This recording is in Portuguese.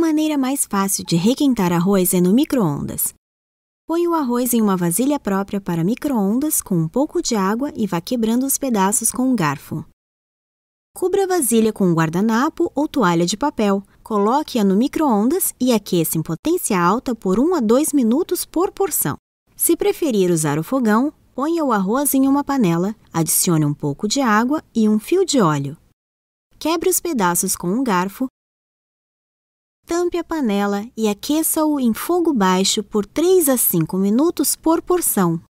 maneira mais fácil de requentar arroz é no micro-ondas. Põe o arroz em uma vasilha própria para micro-ondas com um pouco de água e vá quebrando os pedaços com um garfo. Cubra a vasilha com um guardanapo ou toalha de papel, coloque-a no micro-ondas e aqueça em potência alta por 1 a 2 minutos por porção. Se preferir usar o fogão, ponha o arroz em uma panela, adicione um pouco de água e um fio de óleo. Quebre os pedaços com um garfo tampe a panela e aqueça-o em fogo baixo por 3 a 5 minutos por porção.